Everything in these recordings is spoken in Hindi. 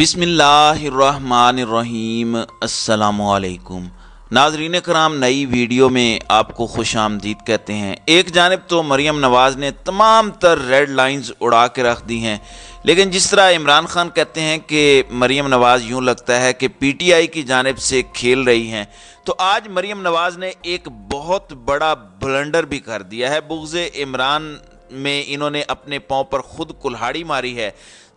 बिसमीम अल्लाम नाजरीन कराम नई वीडियो में आपको खुश आमदीद कहते हैं एक जानब तो मरीम नवाज़ ने तमाम तर रेड लाइन्स उड़ा के रख दी हैं लेकिन जिस तरह इमरान खान कहते हैं कि मरीम नवाज़ यूँ लगता है कि पी टी आई की जानब से खेल रही हैं तो आज मरीम नवाज़ ने एक बहुत बड़ा ब्लंडर भी कर दिया है बुगज़ इमरान में इन्होंने अपने पाँव पर ख़ुद कुल्हाड़ी मारी है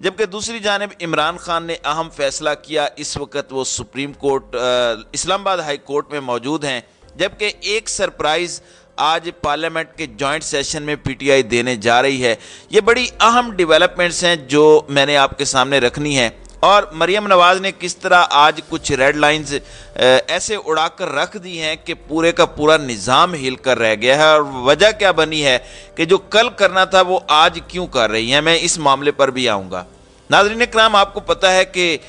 जबकि दूसरी जानब इमरान खान ने अहम फैसला किया इस वक्त वो supreme court Islamabad high court में मौजूद हैं जबकि एक सरप्राइज़ आज पार्लियामेंट के जॉइंट सेशन में पीटीआई देने जा रही है ये बड़ी अहम डेवलपमेंट्स हैं जो मैंने आपके सामने रखनी है और मरियम नवाज़ ने किस तरह आज कुछ रेड लाइंस ऐसे उड़ाकर रख दी हैं कि पूरे का पूरा निज़ाम हिल कर रह गया है और वजह क्या बनी है कि जो कल करना था वो आज क्यों कर रही हैं मैं इस मामले पर भी आऊँगा नाजरीन कराम आपको पता है कि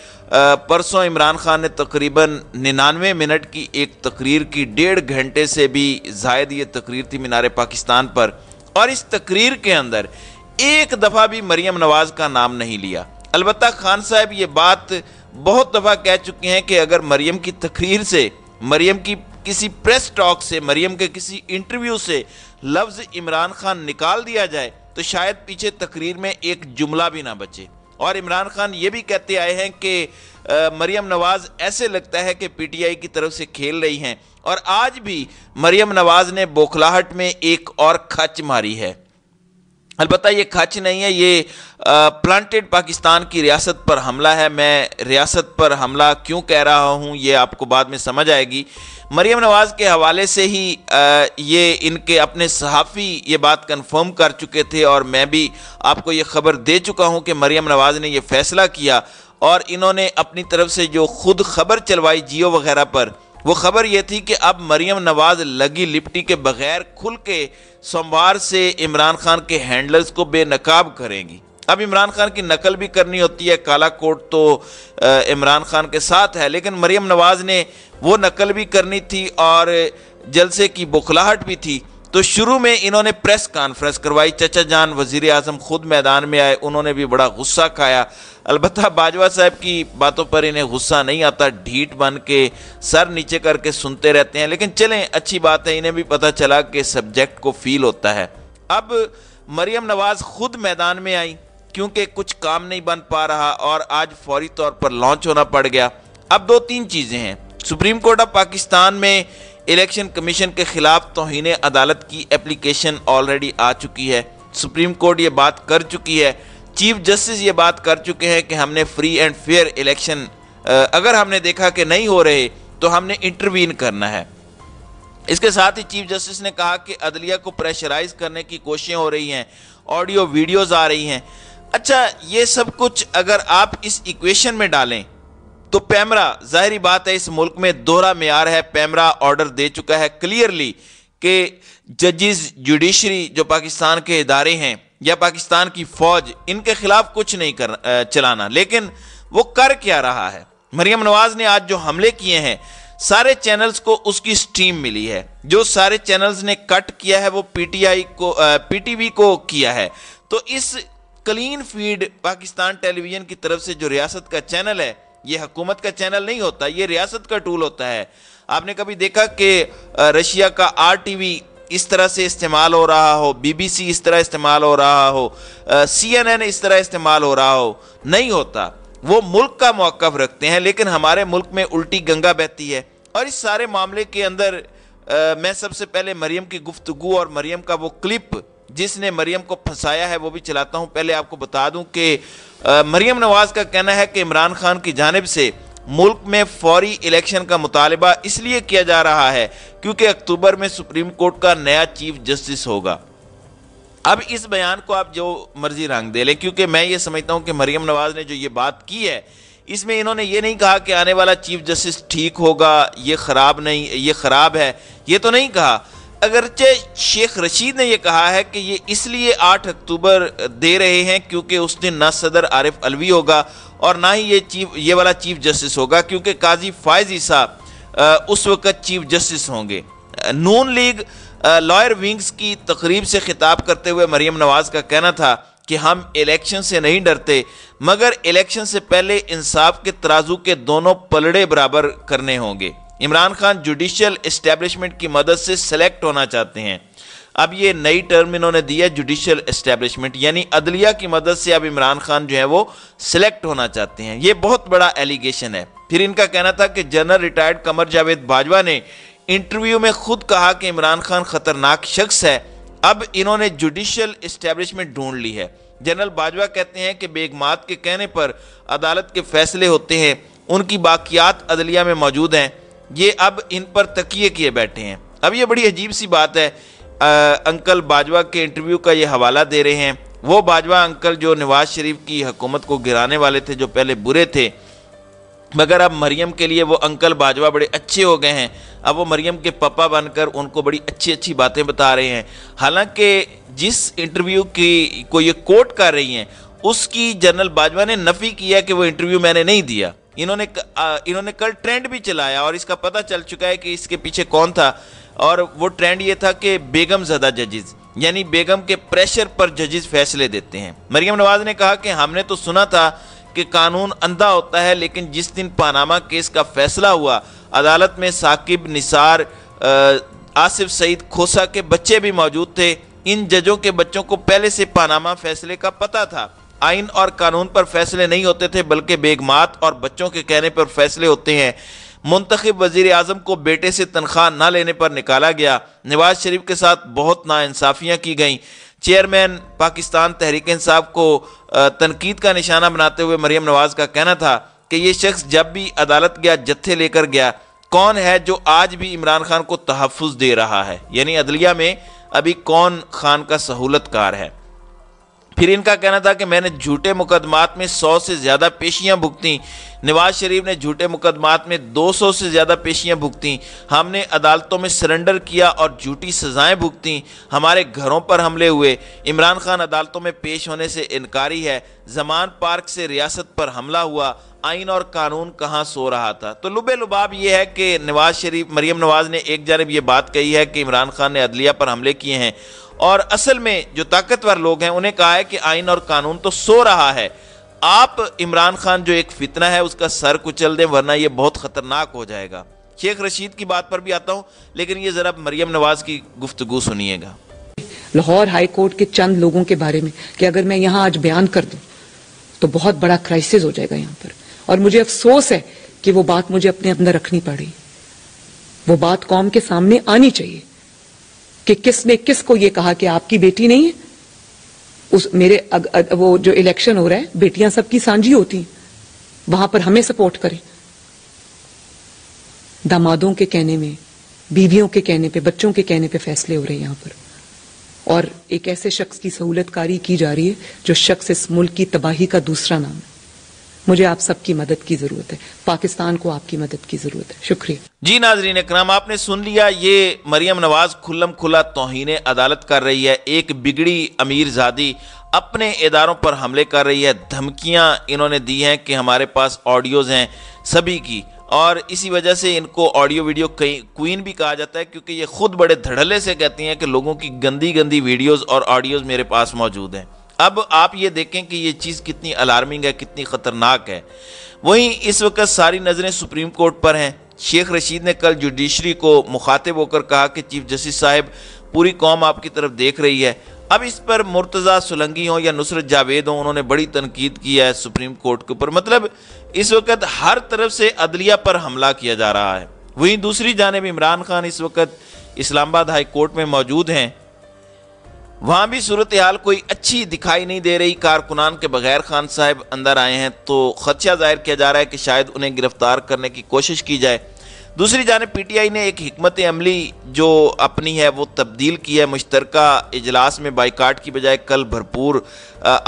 परसों इमरान खान ने तकरीबन निन्यानवे मिनट की एक तकरीर की डेढ़ घंटे से भी जायद ये तकरीर थी मीनार पाकिस्तान पर और इस तकरीर के अंदर एक दफ़ा भी मरियम नवाज़ का नाम नहीं लिया अलबत् खान साहब ये बात बहुत दफ़ा कह चुके हैं कि अगर मरियम की तकरीर से मरियम की किसी प्रेस टॉक से मरियम के किसी इंटरव्यू से लफ्ज़ इमरान खान निकाल दिया जाए तो शायद पीछे तकरीर में एक जुमला भी ना बचे और इमरान खान ये भी कहते आए हैं कि मरियम नवाज़ ऐसे लगता है कि पीटीआई की तरफ से खेल रही हैं और आज भी मरियम नवाज़ ने बोखलाहट में एक और खच मारी है अलबत् ये खच नहीं है ये प्लांटेड पाकिस्तान की रियासत पर हमला है मैं रियासत पर हमला क्यों कह रहा हूँ ये आपको बाद में समझ आएगी मरीम नवाज़ के हवाले से ही आ, ये इनके अपने सहाफ़ी ये बात कंफर्म कर चुके थे और मैं भी आपको ये खबर दे चुका हूँ कि मरीम नवाज़ ने यह फ़ैसला किया और इन्होंने अपनी तरफ से जो खुद खबर चलवाई जियो वगैरह पर वो खबर ये थी कि अब मरियम नवाज लगी लिपटी के बगैर खुल के सोमवार से इमरान खान के हैंडलर्स को बेनकाब करेंगी अब इमरान खान की नकल भी करनी होती है काला कोट तो इमरान खान के साथ है लेकिन मरियम नवाज ने वो नकल भी करनी थी और जलसे की बुखलाहट भी थी तो शुरू में इन्होंने प्रेस कॉन्फ्रेंस करवाई चचा जान वजीर अजम खुद मैदान में आए उन्होंने भी बड़ा गुस्सा खाया अलबत् बाजवा साहब की बातों पर इन्हें गुस्सा नहीं आता ढीठ बन के सर नीचे करके सुनते रहते हैं लेकिन चलें अच्छी बात है इन्हें भी पता चला कि सब्जेक्ट को फील होता है अब मरियम नवाज खुद मैदान में आई क्योंकि कुछ काम नहीं बन पा रहा और आज फौरी तौर पर लॉन्च होना पड़ गया अब दो तीन चीज़ें हैं सुप्रीम कोर्ट ऑफ पाकिस्तान में इलेक्शन कमीशन के खिलाफ तोहन अदालत की एप्लीकेशन ऑलरेडी आ चुकी है सुप्रीम कोर्ट ये बात कर चुकी है चीफ जस्टिस ये बात कर चुके हैं कि हमने फ्री एंड फेयर इलेक्शन अगर हमने देखा कि नहीं हो रहे तो हमने इंटरवीन करना है इसके साथ ही चीफ जस्टिस ने कहा कि अदलिया को प्रेशराइज करने की कोशिशें हो रही हैं ऑडियो वीडियोज़ आ रही हैं अच्छा ये सब कुछ अगर आप इस इक्वेशन में डालें तो पैमरा जाहरी बात है इस मुल्क में दोहरा मैार है पैमरा ऑर्डर दे चुका है क्लियरली कि जजिस जुडिशरी जो पाकिस्तान के इदारे हैं या पाकिस्तान की फौज इनके खिलाफ कुछ नहीं कर चलाना लेकिन वो कर क्या रहा है मरियम नवाज ने आज जो हमले किए हैं सारे चैनल्स को उसकी स्ट्रीम मिली है जो सारे चैनल्स ने कट किया है वो पीटीआई को पीटीवी को किया है तो इस क्लीन फीड पाकिस्तान टेलीविजन की तरफ से जो रियासत का चैनल है ये हुकूमत का चैनल नहीं होता ये रियासत का टूल होता है आपने कभी देखा कि रशिया का आर टी इस तरह से इस्तेमाल हो रहा हो बीबीसी इस तरह इस्तेमाल हो रहा हो सीएनएन इस तरह इस्तेमाल हो रहा हो नहीं होता वो मुल्क का मौक़ रखते हैं लेकिन हमारे मुल्क में उल्टी गंगा बहती है और इस सारे मामले के अंदर आ, मैं सबसे पहले मरियम की गुफ्तगु और मरियम का वो क्लिप जिसने मरियम को फंसाया है वो भी चलाता हूँ पहले आपको बता दूँ कि मरियम नवाज़ का कहना है कि इमरान खान की जानब से मुल्क में फौरी इलेक्शन का मुतालबा इसलिए किया जा रहा है क्योंकि अक्टूबर में सुप्रीम कोर्ट का नया चीफ जस्टिस होगा अब इस बयान को आप जो मर्जी रंग दे लें क्योंकि मैं ये समझता हूँ कि मरियम नवाज़ ने जो ये बात की है इसमें इन्होंने ये नहीं कहा कि आने वाला चीफ जस्टिस ठीक होगा ये ख़राब नहीं ये ख़राब है ये तो नहीं कहा अगरचे शेख रशीद ने यह कहा है कि ये इसलिए 8 अक्टूबर दे रहे हैं क्योंकि उस दिन ना सदर आरिफ अलवी होगा और ना ही ये चीफ ये वाला चीफ जस्टिस होगा क्योंकि काजी फायजी साहब उस वक़्त चीफ जस्टिस होंगे नून लीग लॉयर विंग्स की तकरीब से खिताब करते हुए मरियम नवाज़ का कहना था कि हम इलेक्शन से नहीं डरते मगर इलेक्शन से पहले इंसाफ के तराजू के दोनों पलड़े बराबर करने होंगे इमरान खान जुडिशल इस्टेब्लिशमेंट की मदद से सेलेक्ट होना चाहते हैं अब ये नई टर्म इन्होंने दी है जुडिशल इस्टेब्लिशमेंट यानी अदलिया की मदद से अब इमरान खान जो है वो सिलेक्ट होना चाहते हैं ये बहुत बड़ा एलिगेशन है फिर इनका कहना था कि जनरल रिटायर्ड कमर जावेद बाजवा ने इंटरव्यू में खुद कहा कि इमरान खान खतरनाक शख्स है अब इन्होंने जुडिशल इस्टेब्लिशमेंट ढूंढ ली है जनरल बाजवा कहते हैं कि बेगमात के कहने पर अदालत के फैसले होते हैं उनकी बाकियात अदलिया में मौजूद हैं ये अब इन पर तकिए किए बैठे हैं अब ये बड़ी अजीब सी बात है आ, अंकल बाजवा के इंटरव्यू का ये हवाला दे रहे हैं वो बाजवा अंकल जो नवाज शरीफ की हुकूमत को गिराने वाले थे जो पहले बुरे थे मगर अब मरियम के लिए वो अंकल बाजवा बड़े अच्छे हो गए हैं अब वो मरियम के पापा बनकर उनको बड़ी अच्छी अच्छी बातें बता रहे हैं हालांकि जिस इंटरव्यू की को ये कोट कर रही हैं उसकी जनरल बाजवा ने नफ़ी किया कि वो इंटरव्यू मैंने नहीं दिया इन्होंने इन्होंने कल ट्रेंड भी चलाया और इसका पता चल चुका है कि इसके पीछे कौन था और वो ट्रेंड ये था कि बेगम ज़्यादा जजेज़ यानी बेगम के प्रेशर पर जजेस फैसले देते हैं मरियम नवाज ने कहा कि हमने तो सुना था कि कानून अंधा होता है लेकिन जिस दिन पानामा केस का फैसला हुआ अदालत में साकिब निसार आसिफ सईद खोसा के बच्चे भी मौजूद थे इन जजों के बच्चों को पहले से पानामा फैसले का पता था आइन और कानून पर फैसले नहीं होते थे बल्कि बेगमात और बच्चों के कहने पर फैसले होते हैं मुंतखब वजीर अजम को बेटे से तनख्वाह ना लेने पर निकाला गया नवाज शरीफ के साथ बहुत नाानसाफ़ियाँ की गईं चेयरमैन पाकिस्तान तहरीक इंसाब को तनकीद का निशाना बनाते हुए मरीम नवाज का कहना था कि ये शख्स जब भी अदालत गया जत्थे लेकर गया कौन है जो आज भी इमरान खान को तहफ़ दे रहा है यानी अदलिया में अभी कौन खान का सहूलत कार है फिर इनका कहना था कि मैंने झूठे मुकदमात में सौ से ज़्यादा पेशियाँ भुगतीं नवाज शरीफ ने झूठे मुकदमात में 200 से ज़्यादा पेशियाँ भुगतीं हमने अदालतों में सरेंडर किया और झूठी सज़ाएं भुगतीं हमारे घरों पर हमले हुए इमरान खान अदालतों में पेश होने से इनकारी है जमान पार्क से रियासत पर हमला हुआ आइन और कानून कहाँ सो रहा था तो लुबे लुबाब यह है कि नवाज शरीफ मरीम नवाज ने एक जानब ये बात कही है कि इमरान खान ने अदलिया पर हमले किए हैं और असल में जो ताकतवर लोग हैं उन्हें कहा है कि आइन और कानून तो सो रहा है आप इमरान खान जो एक फितना है उसका सर कुचल दें वरना यह बहुत ख़तरनाक हो जाएगा शेख रशीद की बात पर भी आता हूँ लेकिन ये ज़रा मरियम नवाज़ की गुफ्तगु सुनिएगा लाहौर हाई कोर्ट के चंद लोगों के बारे में कि अगर मैं यहाँ आज बयान कर दूँ तो बहुत बड़ा क्राइसिस हो जाएगा यहाँ पर और मुझे अफसोस है कि वो बात मुझे अपने अंदर रखनी पड़ी वो बात कौम के सामने आनी चाहिए कि किसने किसको ये कहा कि आपकी बेटी नहीं है उस मेरे अग, अग, वो जो इलेक्शन हो रहा है बेटियां सबकी सांझी होती हैं वहां पर हमें सपोर्ट करें दामादों के कहने में बीवियों के कहने पे बच्चों के कहने पे फैसले हो रहे हैं यहां पर और एक ऐसे शख्स की सहूलतकारी की जा रही है जो शख्स इस मुल्क की तबाही का दूसरा नाम है मुझे आप सबकी मदद की जरूरत है पाकिस्तान को आपकी मदद की जरूरत है शुक्रिया जी नाजरीन इक्राम आपने सुन लिया ये मरियम नवाज खुल्लम खुला तोहिने अदालत कर रही है एक बिगड़ी अमीर जादी अपने इदारों पर हमले कर रही है धमकियां इन्होंने दी हैं कि हमारे पास ऑडियोज़ हैं सभी की और इसी वजह से इनको ऑडियो वीडियो कई क्वीन भी कहा जाता है क्योंकि ये खुद बड़े धड़ल्ले से कहती हैं कि लोगों की गंदी गंदी वीडियोस और ऑडियोज़ मेरे पास मौजूद हैं अब आप ये देखें कि ये चीज़ कितनी अलार्मिंग है कितनी ख़तरनाक है वहीं इस वक्त सारी नज़रें सुप्रीम कोर्ट पर हैं शेख रशीद ने कल जुडिशरी को मुखातिब होकर कहा कि चीफ जस्टिस साहब पूरी कौम आपकी तरफ देख रही है अब इस पर मुर्तज़ा सुलंगी हों या नुसरत जावेद हों उन्होंने बड़ी तनकीद की है सुप्रीम कोर्ट के ऊपर मतलब इस वक्त हर तरफ से अदलिया पर हमला किया जा रहा है वहीं दूसरी जानब इमरान खान इस वक्त इस्लामाबाद हाई कोर्ट में मौजूद हैं वहाँ भी सूरत हाल कोई अच्छी दिखाई नहीं दे रही कारकुनान के बगैर खान साहब अंदर आए हैं तो खदशा जाहिर किया जा रहा है कि शायद उन्हें गिरफ्तार करने की कोशिश की जाए दूसरी जानब पी टी आई ने एक हमत अमली जो अपनी है वो तब्दील की है मुश्तर इजलास में बाइकाट की बजाय कल भरपूर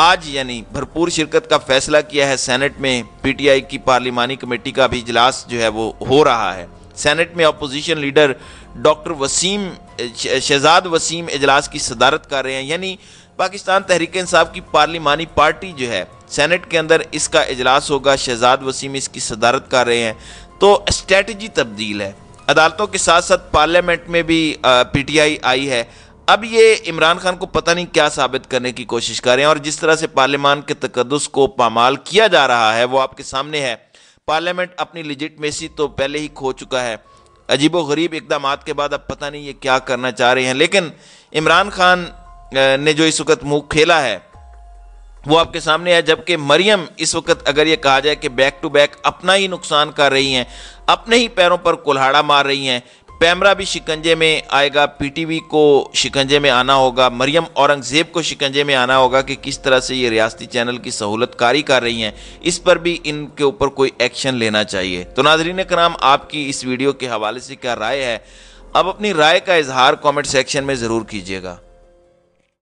आज यानी भरपूर शिरकत का फैसला किया है सैनट में पी टी आई की पार्लिमानी कमेटी का भी इजलास जो है वो हो रहा है सैनट में opposition leader doctor Waseem Shahzad Waseem इजलास की सदारत कर रहे हैं यानी पाकिस्तान तहरीक इंसाफ की पार्लिमानी पार्टी जो है सेनेट के अंदर इसका इजलास होगा शहजाद वसीम इसकी सदारत कर रहे हैं तो स्ट्रेटजी तब्दील है अदालतों के साथ साथ पार्लियामेंट में भी पी टी आई आई है अब ये इमरान खान को पता नहीं क्या साबित करने की कोशिश कर रहे हैं और जिस तरह से पार्लियामान के तकदस को पामाल किया जा रहा है वो आपके सामने है पार्लियामेंट अपनी लिजिटमेसी तो पहले ही खो चुका है अजीब व गरीब इकदाम के बाद अब पता नहीं ये क्या करना चाह रहे हैं लेकिन इमरान खान ने जो इस वक्त मुँह खेला है वो आपके सामने है जबकि मरियम इस वक्त अगर ये कहा जाए कि बैक टू बैक अपना ही नुकसान कर रही हैं अपने ही पैरों पर कुल्हाड़ा मार रही हैं पैमरा भी शिकंजे में आएगा पीटीवी को शिकंजे में आना होगा मरियम औरंगज़ेब को शिकंजे में आना होगा कि किस तरह से ये रियासती चैनल की सहूलत कारी कर रही हैं इस पर भी इनके ऊपर कोई एक्शन लेना चाहिए तो नाजरीन कराम आपकी इस वीडियो के हवाले से क्या राय है अब अपनी राय का इजहार कमेंट सेक्शन में ज़रूर कीजिएगा